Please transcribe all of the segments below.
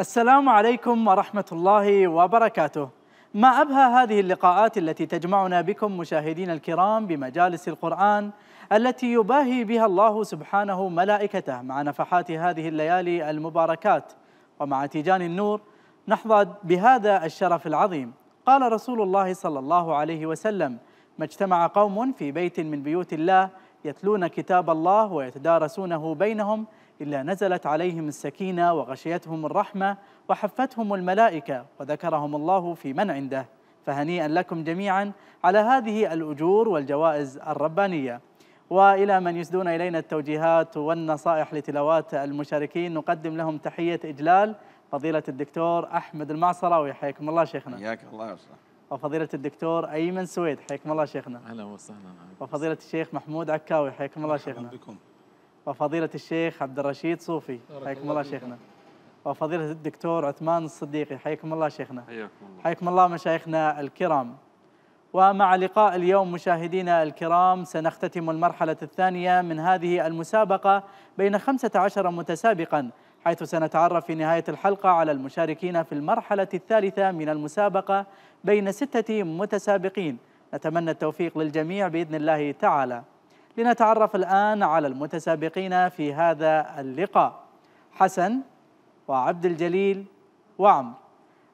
السلام عليكم ورحمة الله وبركاته ما أبهى هذه اللقاءات التي تجمعنا بكم مشاهدين الكرام بمجالس القرآن التي يباهي بها الله سبحانه ملائكته مع نفحات هذه الليالي المباركات ومع تيجان النور نحظى بهذا الشرف العظيم قال رسول الله صلى الله عليه وسلم ما اجتمع قوم في بيت من بيوت الله يتلون كتاب الله ويتدارسونه بينهم إلا نزلت عليهم السكينة وغشيتهم الرحمة وحفتهم الملائكة وذكرهم الله في من عنده فهنيئا لكم جميعا على هذه الأجور والجوائز الربانية وإلى من يسدون إلينا التوجيهات والنصائح لتلاوات المشاركين نقدم لهم تحية إجلال فضيلة الدكتور أحمد المعصراوي حياكم الله شيخنا حياك الله يا وفضيلة الدكتور أيمن سويد حياكم الله شيخنا أهلا وسهلا وفضيلة الشيخ محمود عكاوي حياكم الله شيخنا بكم وفضيلة الشيخ عبد الرشيد صوفي حياكم الله شيخنا وفضيلة الدكتور عثمان الصديقي حياكم الله شيخنا حياكم الله حياكم الله مشايخنا الكرام ومع لقاء اليوم مشاهدينا الكرام سنختتم المرحلة الثانية من هذه المسابقة بين 15 متسابقا حيث سنتعرف في نهاية الحلقة على المشاركين في المرحلة الثالثة من المسابقة بين ستة متسابقين نتمنى التوفيق للجميع بإذن الله تعالى لنتعرف الآن على المتسابقين في هذا اللقاء حسن وعبد الجليل وعمر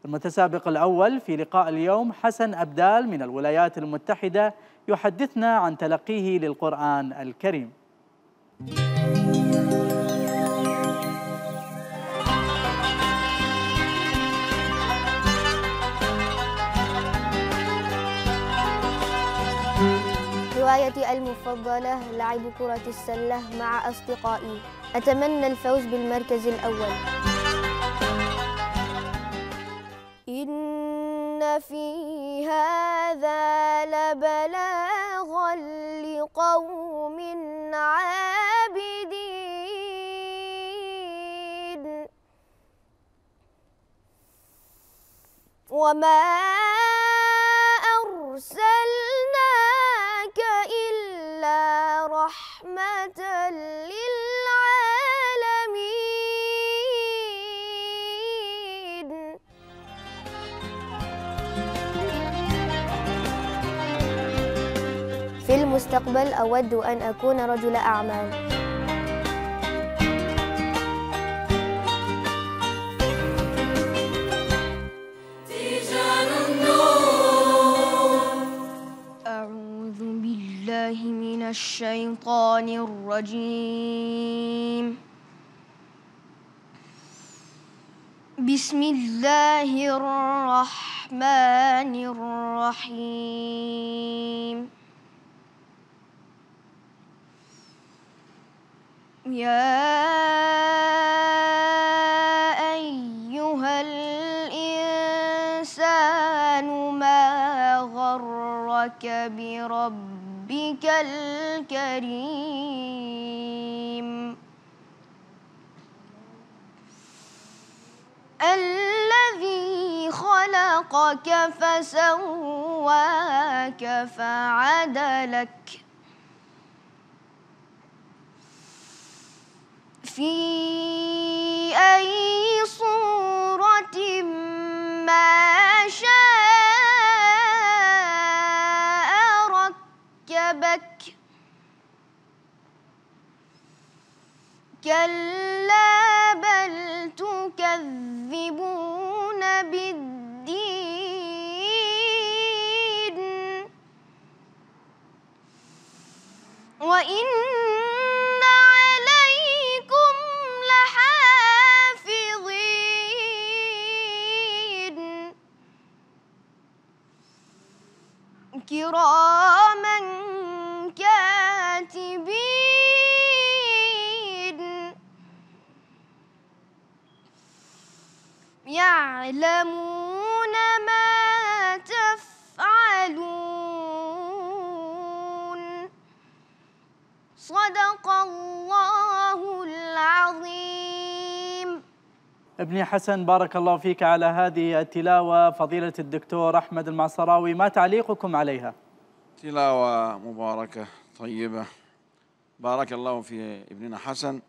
المتسابق الأول في لقاء اليوم حسن أبدال من الولايات المتحدة يحدثنا عن تلقيه للقرآن الكريم. هوايتي المفضلة لعب كرة السلة مع أصدقائي أتمنى الفوز بالمركز الأول إن في هذا لبلاغا لقوم عابدين وما المستقبل أود أن أكون رجل أعمال أعوذ بالله من الشيطان الرجيم بسم الله الرحمن الرحيم يا أيها الإنسان ما غرك بربك الكريم الذي خلقك فسواك فعدلك في أي صورة ما شاء ركبك كلا بل تكذبون بالدين وإن كراما كاتبين يعلمون ابني حسن بارك الله فيك على هذه التلاوة فضيلة الدكتور أحمد المعصراوي ما تعليقكم عليها؟ تلاوة مباركة طيبة بارك الله في ابننا حسن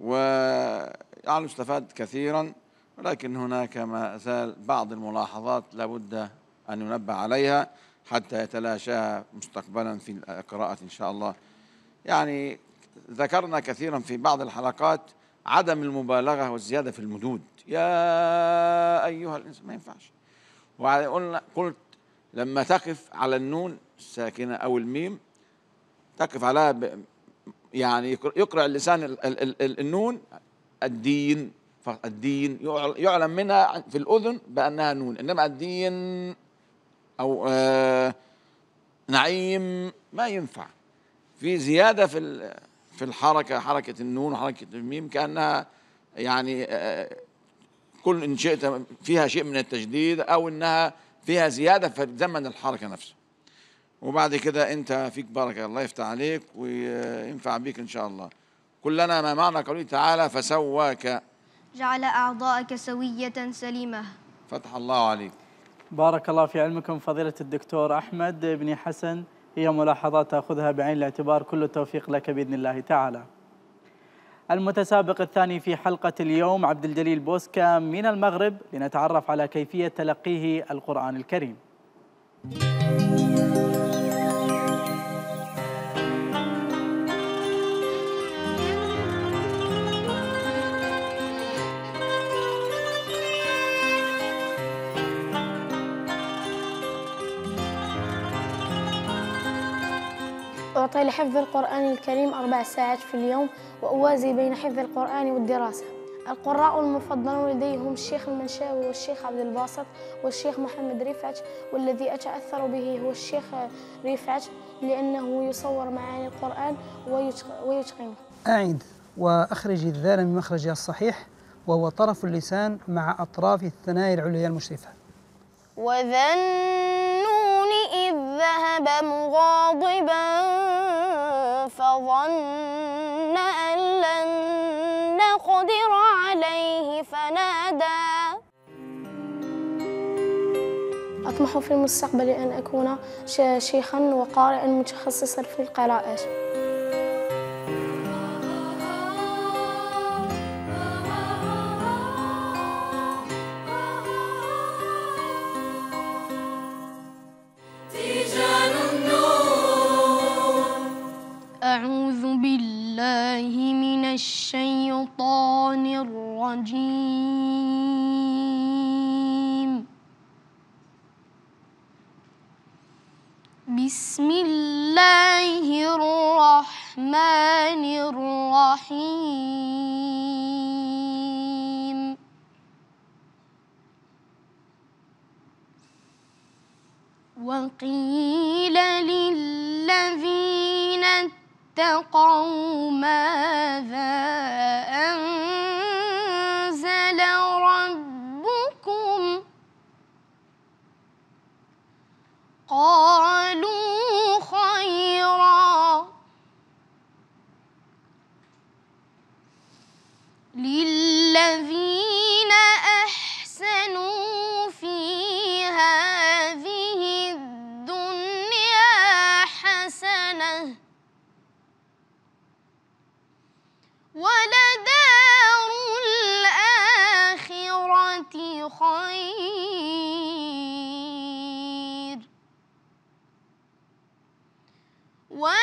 ويعني استفاد كثيرا ولكن هناك ما زال بعض الملاحظات لابد أن ينبه عليها حتى يتلاشاها مستقبلا في القراءة إن شاء الله يعني ذكرنا كثيرا في بعض الحلقات عدم المبالغة والزيادة في المدود يا أيها الإنسان ما ينفعش وقلنا قلت لما تقف على النون الساكنة أو الميم تقف عليها يعني يقرأ اللسان النون الدين الدين يعلم منها في الأذن بأنها نون إنما الدين أو آه نعيم ما ينفع في زيادة في في الحركة حركة النون وحركة الميم كأنها يعني آه، كل إن شئت فيها شيء من التجديد أو إنها فيها زيادة في زمن الحركة نفسها وبعد كده أنت فيك بركة الله يفتح عليك وينفع بك إن شاء الله كلنا ما معنى قوله تعالى فسواك جعل أعضاءك سوية سليمة فتح الله عليك بارك الله في علمكم فضيلة الدكتور أحمد بن حسن هي ملاحظات تأخذها بعين الاعتبار كل التوفيق لك بإذن الله تعالى المتسابق الثاني في حلقة اليوم عبد الجليل بوسكا من المغرب لنتعرف على كيفية تلقيه القرآن الكريم أعطي لحفظ القرآن الكريم أربع ساعات في اليوم وأوازي بين حفظ القرآن والدراسة القراء المفضلون لديهم الشيخ المنشاوي والشيخ عبد الباسط والشيخ محمد رفعت والذي أتأثر به هو الشيخ رفعت لأنه يصور معاني القرآن ويتقنه أعد وأخرج الذال من مخرجها الصحيح وهو طرف اللسان مع أطراف الثنايا العليا المشرفة وذنون إذ ذهب مغاضباً فظن أن لن نقدر عليه فنادى أطمح في المستقبل أن أكون شيخا وقارئا متخصصا في القراءات قيل للذين اتقوا ماذا One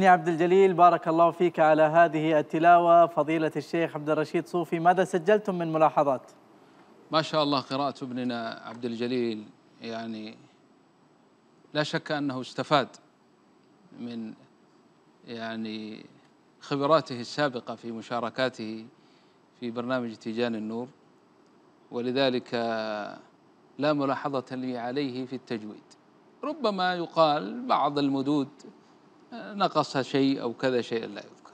ابني عبد الجليل بارك الله فيك على هذه التلاوة فضيلة الشيخ عبد الرشيد صوفي ماذا سجلتم من ملاحظات؟ ما شاء الله قراءة ابننا عبد الجليل يعني لا شك أنه استفاد من يعني خبراته السابقة في مشاركاته في برنامج تيجان النور ولذلك لا ملاحظة لي عليه في التجويد ربما يقال بعض المدود نقصها شيء أو كذا شيء لا يذكر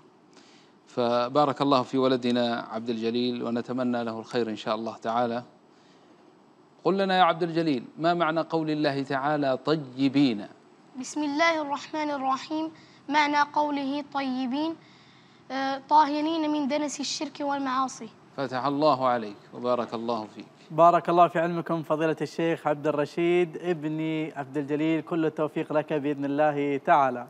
فبارك الله في ولدنا عبد الجليل ونتمنى له الخير إن شاء الله تعالى قل لنا يا عبد الجليل ما معنى قول الله تعالى طيبين بسم الله الرحمن الرحيم معنى قوله طيبين آه، طاهرين من دنس الشرك والمعاصي فتح الله عليك وبارك الله فيك بارك الله في علمكم فضيلة الشيخ عبد الرشيد ابني عبد الجليل كل التوفيق لك بإذن الله تعالى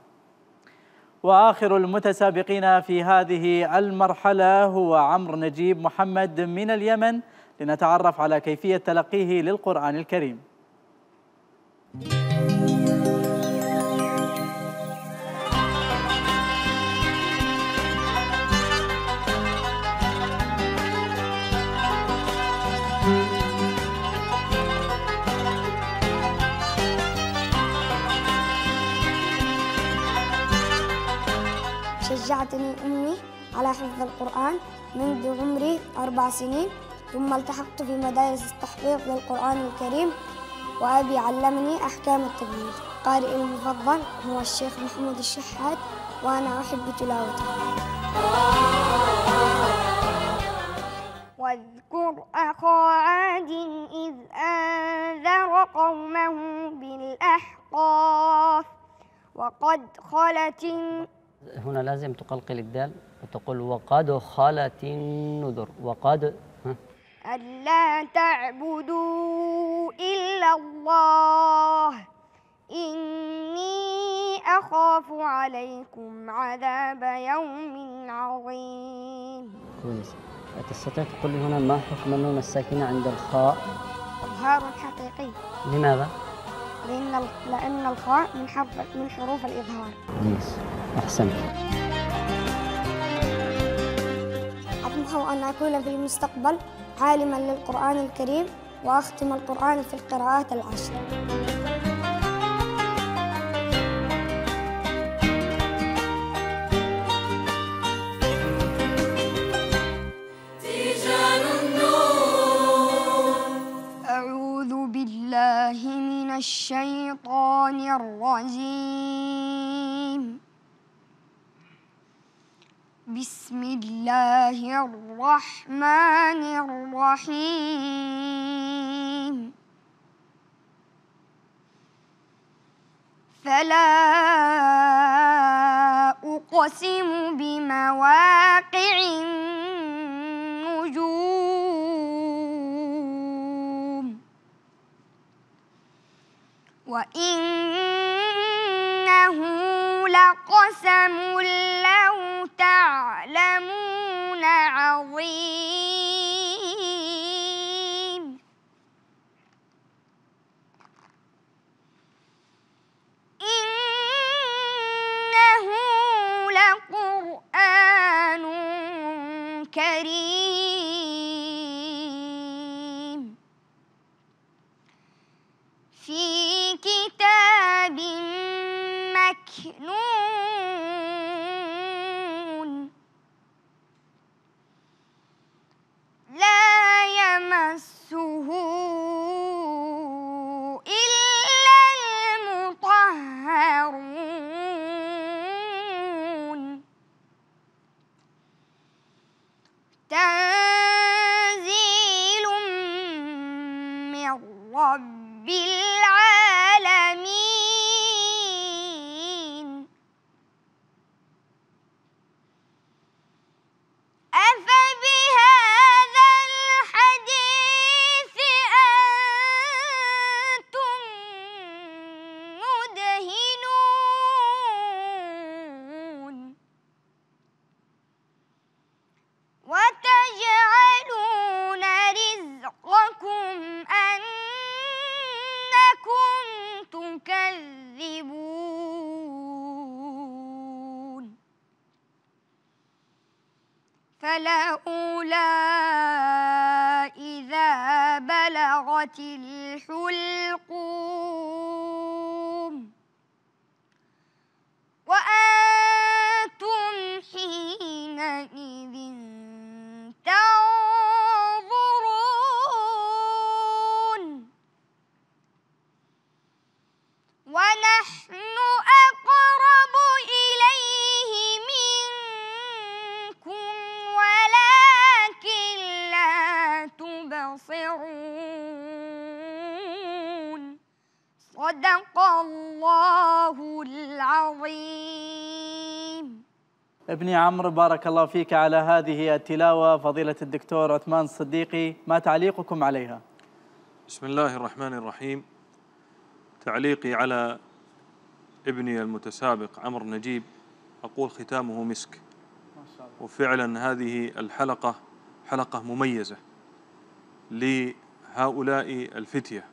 وآخر المتسابقين في هذه المرحلة هو عمرو نجيب محمد من اليمن لنتعرف على كيفية تلقيه للقرآن الكريم شجعتني أمي على حفظ القرآن منذ عمري أربع سنين ثم التحقت في مدارس التحقيق للقرآن الكريم وأبي علمني أحكام التجويد قارئ المفضل هو الشيخ محمود الشحات وأنا أحب تلاوته واذكر أخا عاد إذ أنذر قومه بالأحقاف وقد خلت هنا لازم تقلقل الدال وتقول وقد خلت النذر وقد ألا تعبدوا إلا الله إني أخاف عليكم عذاب يوم عظيم كويس تستطيع تقول لي هنا ما حكم النون الساكنة عند الخاء إظهار حقيقي لماذا؟ لأن لأن الخاء من حرف من حروف الإظهار. يس أحسنت. أطمح أن أكون في المستقبل عالما للقرآن الكريم وأختم القرآن في القراءات العشر. بسم الله الرحمن الرحيم فلا أقسم بمواقع النجوم وإنه لقسم لو تعلمون عظيم الحلق عمرو بارك الله فيك على هذه التلاوة فضيلة الدكتور عثمان الصديقي ما تعليقكم عليها؟ بسم الله الرحمن الرحيم تعليقي على ابني المتسابق عمرو نجيب أقول ختامه مسك وفعلا هذه الحلقة حلقة مميزة لهؤلاء الفتية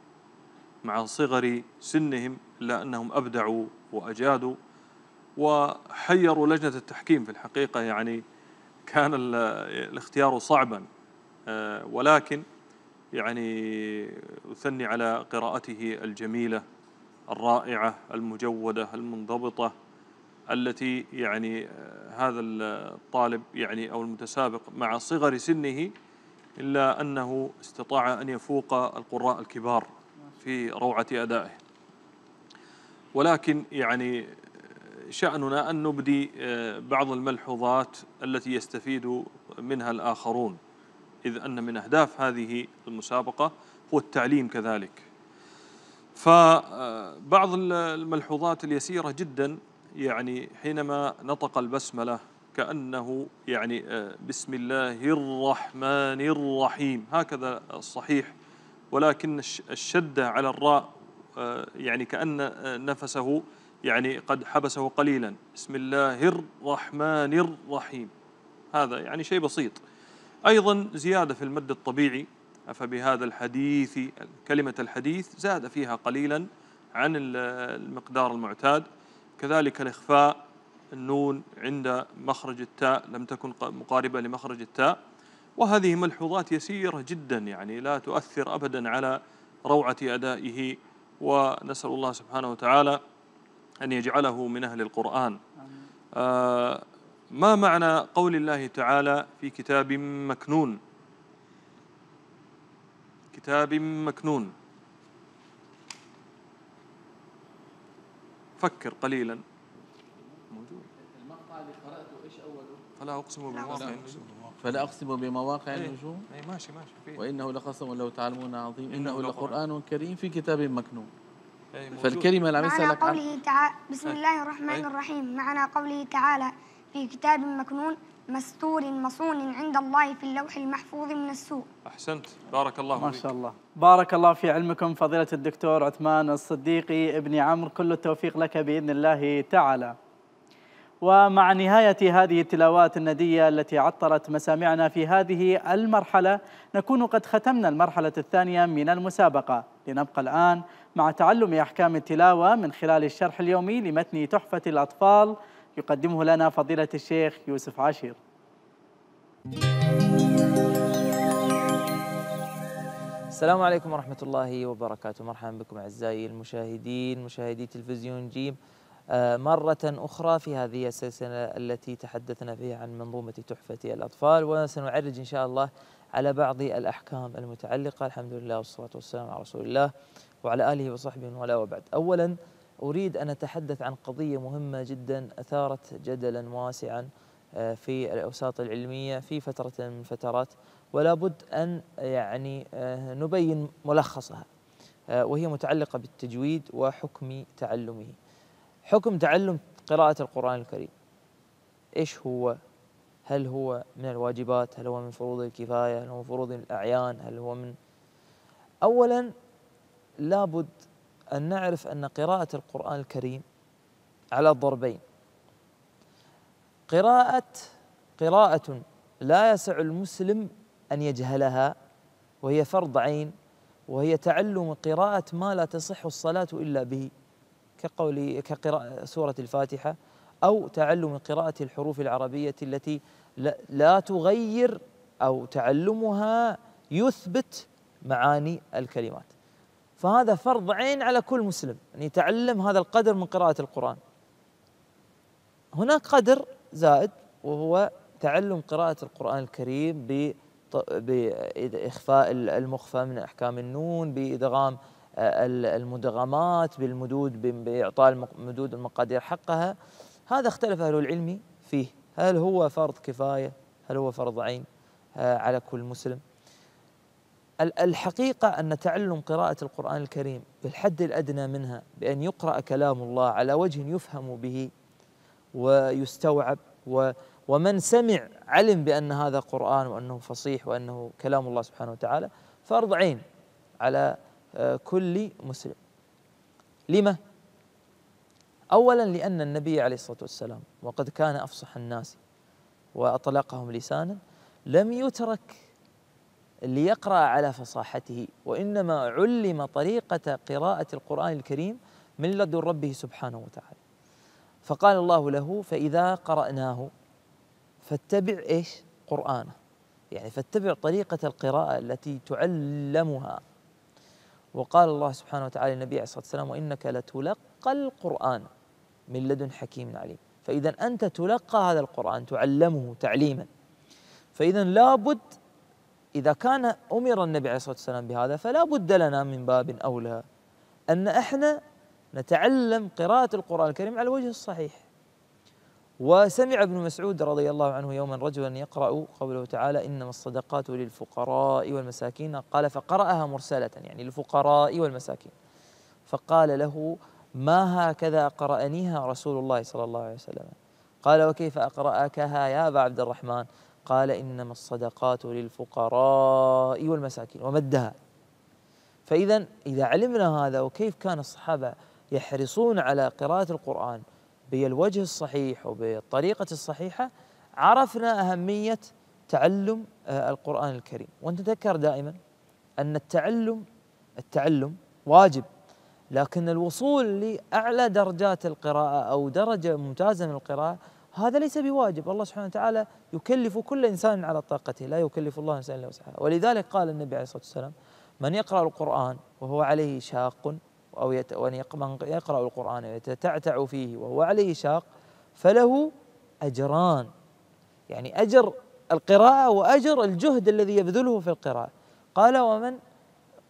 مع صغر سنهم إلا أنهم أبدعوا وأجادوا وحيروا لجنة التحكيم في الحقيقة يعني كان الاختيار صعبا آه، ولكن يعني أثني على قراءته الجميلة الرائعة المجودة المنضبطة التي يعني آه، هذا الطالب يعني أو المتسابق مع صغر سنه إلا أنه استطاع أن يفوق القراء الكبار في روعة أدائه ولكن يعني شأننا أن نبدي آه، بعض الملحوظات التي يستفيد منها الآخرون إذ أن من أهداف هذه المسابقة هو التعليم كذلك فبعض آه، الملحوظات اليسيرة جدا يعني حينما نطق البسملة كأنه يعني آه، بسم الله الرحمن الرحيم هكذا الصحيح ولكن الشدة على الراء يعني كأن نفسه يعني قد حبسه قليلا بسم الله الرحمن الرحيم هذا يعني شيء بسيط أيضا زيادة في المد الطبيعي فبهذا الحديث كلمة الحديث زاد فيها قليلا عن المقدار المعتاد كذلك الإخفاء النون عند مخرج التاء لم تكن مقاربة لمخرج التاء وهذه ملحوظات يسيرة جدا يعني لا تؤثر أبدا على روعة أدائه ونسأل الله سبحانه وتعالى أن يجعله من أهل القرآن آه، ما معنى قول الله تعالى في كتاب مكنون كتاب مكنون فكر قليلا موجود المقطع اللي قرأته إيش أوله فلا أقسم بمواقع النجوم فلا أقسم بمواقع إيه، النجوم أي ماشي ماشي فيه. وإنه لقسم لو تعلمون عظيم إنه, إنه لقرآن كريم في كتاب مكنون فالكلمة اللي عم يسألك معنى قوله تعالى بسم الله الرحمن الرحيم معنى قوله تعالى في كتاب مكنون مستور مصون عند الله في اللوح المحفوظ من السوء أحسنت بارك الله فيك ما شاء الله بارك الله في علمكم فضيلة الدكتور عثمان الصديقي ابن عمرو كل التوفيق لك بإذن الله تعالى ومع نهاية هذه التلاوات الندية التي عطرت مسامعنا في هذه المرحلة نكون قد ختمنا المرحلة الثانية من المسابقة لنبقى الآن مع تعلم أحكام التلاوة من خلال الشرح اليومي لمتن تحفة الأطفال يقدمه لنا فضيلة الشيخ يوسف عاشر السلام عليكم ورحمة الله وبركاته مرحبا بكم أعزائي المشاهدين مشاهدي تلفزيون جيم آه، مرة أخرى في هذه السلسلة التي تحدثنا فيها عن منظومة تحفة الأطفال وسنعرج إن شاء الله على بعض الأحكام المتعلقة الحمد لله والصلاة والسلام على رسول الله وعلى آله وصحبه ولا وبعد أولا أريد أن أتحدث عن قضية مهمة جدا أثارت جدلا واسعا آه، في الأوساط العلمية في فترة من الفترات ولا بد أن يعني آه، نبين ملخصها آه، وهي متعلقة بالتجويد وحكم تعلمه حكم تعلم قراءة القرآن الكريم إيش هو هل هو من الواجبات هل هو من فروض الكفاية هل هو من فروض الأعيان هل هو من أولا لابد أن نعرف أن قراءة القرآن الكريم على ضربين قراءة قراءة لا يسع المسلم أن يجهلها وهي فرض عين وهي تعلم قراءة ما لا تصح الصلاة إلا به كقول كقراءة سورة الفاتحة أو تعلم قراءة الحروف العربية التي لا تغير أو تعلمها يثبت معاني الكلمات فهذا فرض عين على كل مسلم أن يتعلم هذا القدر من قراءة القرآن هناك قدر زائد وهو تعلم قراءة القرآن الكريم بإخفاء المخفى من أحكام النون بإدغام آه، المدغمات بالمدود بإعطاء المدود المقادير حقها هذا اختلف أهل العلم فيه هل هو فرض كفاية هل هو فرض عين آه، على كل مسلم الحقيقة أن تعلم قراءة القرآن الكريم بالحد الأدنى منها بأن يقرأ كلام الله على وجه يفهم به ويستوعب و ومن سمع علم بأن هذا قرآن وأنه فصيح وأنه كلام الله سبحانه وتعالى فرض عين على آه، كل مسلم لما؟ أولا لأن النبي عليه الصلاة والسلام وقد كان أفصح الناس وأطلقهم لسانا لم يترك ليقرأ على فصاحته وإنما علم طريقة قراءة القرآن الكريم من لدن ربه سبحانه وتعالى فقال الله له فإذا قرأناه فاتبع إيش قرآنه يعني فاتبع طريقة القراءة التي تعلمها وقال الله سبحانه وتعالى للنبي عليه الصلاة والسلام وإنك لتلقى القرآن من لدن حكيم عليم فإذا أنت تلقى هذا القرآن تعلمه تعليما فإذا لابد إذا كان أمر النبي عليه الصلاة والسلام بهذا فلا بد لنا من باب أولى أن إحنا نتعلم قراءة القرآن الكريم على الوجه الصحيح وسمع ابن مسعود رضي الله عنه يوما رجلا يقرأ قوله تعالى إنما الصدقات للفقراء والمساكين قال فقرأها مرسلة يعني للفقراء والمساكين فقال له ما هكذا قرأنيها رسول الله صلى الله عليه وسلم قال وكيف أقرأكها يا أبا عبد الرحمن قال إنما الصدقات للفقراء والمساكين ومدها فإذا إذا علمنا هذا وكيف كان الصحابة يحرصون على قراءة القرآن بالوجه الصحيح وبالطريقة الصحيحة عرفنا أهمية تعلم آه، القرآن الكريم ونتذكر دائما أن التعلم التعلم واجب لكن الوصول لأعلى درجات القراءة أو درجة ممتازة من القراءة هذا ليس بواجب الله سبحانه وتعالى يكلف كل إنسان على طاقته لا يكلف الله إنسان إلا وسعها ولذلك قال النبي عليه الصلاة والسلام من يقرأ القرآن وهو عليه شاق أو يت... من يقرأ القرآن ويتتعتع فيه وهو عليه شاق فله أجران يعني أجر القراءة وأجر الجهد الذي يبذله في القراءة قال ومن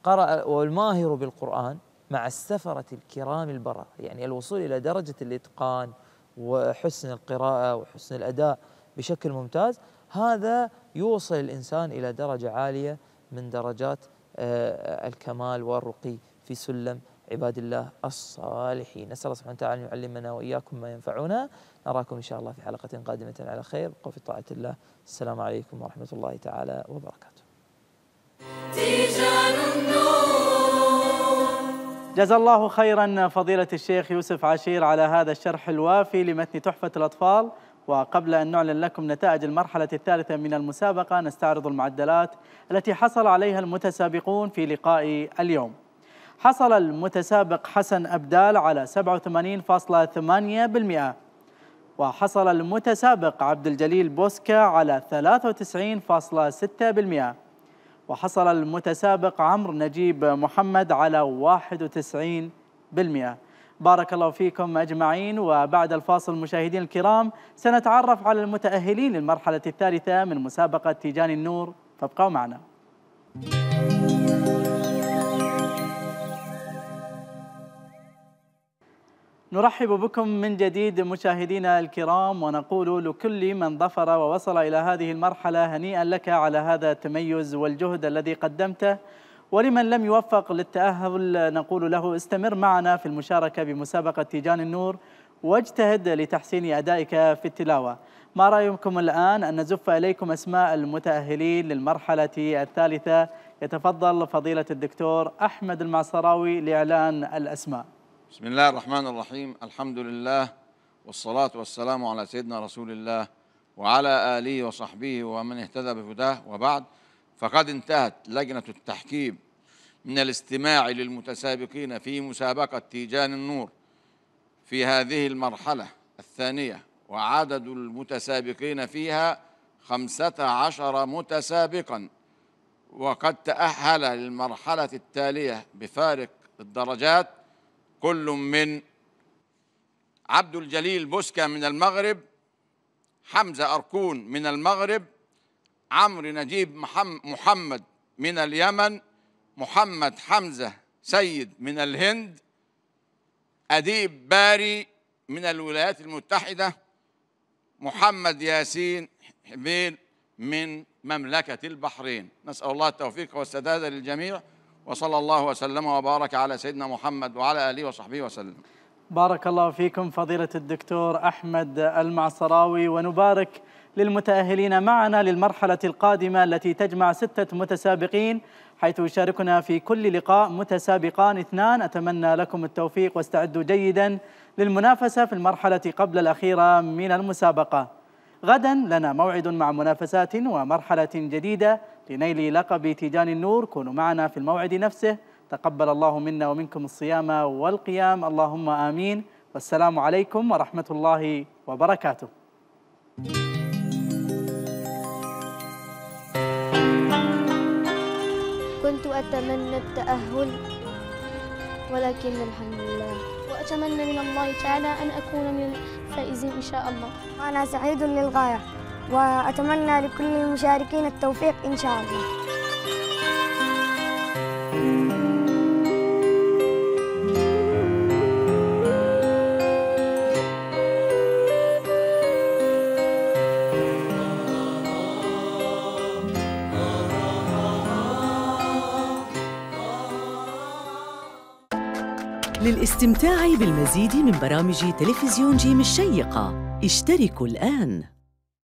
قرأ والماهر بالقرآن مع السفرة الكرام البرة يعني الوصول إلى درجة الإتقان وحسن القراءة وحسن الأداء بشكل ممتاز هذا يوصل الإنسان إلى درجة عالية من درجات آه، الكمال والرقي في سلم عباد الله الصالحين نسأل الله سبحانه وتعالى أن يعلمنا وإياكم ما ينفعنا نراكم إن شاء الله في حلقة قادمة على خير وفي طاعة الله السلام عليكم ورحمة الله تعالى وبركاته جزا الله خيرا فضيلة الشيخ يوسف عشير على هذا الشرح الوافي لمتن تحفة الأطفال وقبل أن نعلن لكم نتائج المرحلة الثالثة من المسابقة نستعرض المعدلات التي حصل عليها المتسابقون في لقاء اليوم حصل المتسابق حسن أبدال على 87.8% وحصل المتسابق عبد الجليل بوسكا على 93.6% وحصل المتسابق عمرو نجيب محمد على 91% بارك الله فيكم أجمعين وبعد الفاصل مشاهدين الكرام سنتعرف على المتأهلين للمرحلة الثالثة من مسابقة تيجان النور فابقوا معنا نرحب بكم من جديد مشاهدينا الكرام ونقول لكل من ظفر ووصل إلى هذه المرحلة هنيئا لك على هذا التميز والجهد الذي قدمته ولمن لم يوفق للتأهل نقول له استمر معنا في المشاركة بمسابقة تيجان النور واجتهد لتحسين أدائك في التلاوة ما رأيكم الآن أن نزف إليكم أسماء المتأهلين للمرحلة الثالثة يتفضل فضيلة الدكتور أحمد المعصراوي لإعلان الأسماء بسم الله الرحمن الرحيم الحمد لله والصلاة والسلام على سيدنا رسول الله وعلى آله وصحبه ومن اهتدى بهداه وبعد فقد انتهت لجنة التحكيم من الاستماع للمتسابقين في مسابقة تيجان النور في هذه المرحلة الثانية وعدد المتسابقين فيها خمسة عشر متسابقا وقد تأهل للمرحلة التالية بفارق الدرجات كل من عبد الجليل بوسكا من المغرب حمزة أركون من المغرب عمرو نجيب محمد من اليمن محمد حمزة سيد من الهند أديب باري من الولايات المتحدة محمد ياسين حبيل من مملكة البحرين نسأل الله التوفيق والسداد للجميع وصلى الله وسلم وبارك على سيدنا محمد وعلى آله وصحبه وسلم بارك الله فيكم فضيلة الدكتور أحمد المعصراوي ونبارك للمتأهلين معنا للمرحلة القادمة التي تجمع ستة متسابقين حيث يشاركنا في كل لقاء متسابقان اثنان أتمنى لكم التوفيق واستعدوا جيدا للمنافسة في المرحلة قبل الأخيرة من المسابقة غدا لنا موعد مع منافسات ومرحلة جديدة لنيل لقب تيجان النور كونوا معنا في الموعد نفسه تقبل الله منا ومنكم الصيام والقيام اللهم آمين والسلام عليكم ورحمة الله وبركاته كنت أتمنى التأهل ولكن الحمد لله وأتمنى من الله تعالى أن أكون من فائزين إن شاء الله أنا سعيد للغاية وأتمنى لكل المشاركين التوفيق إن شاء الله لاستمتاعي بالمزيد من برامج تلفزيون جيم الشيقة اشتركوا الآن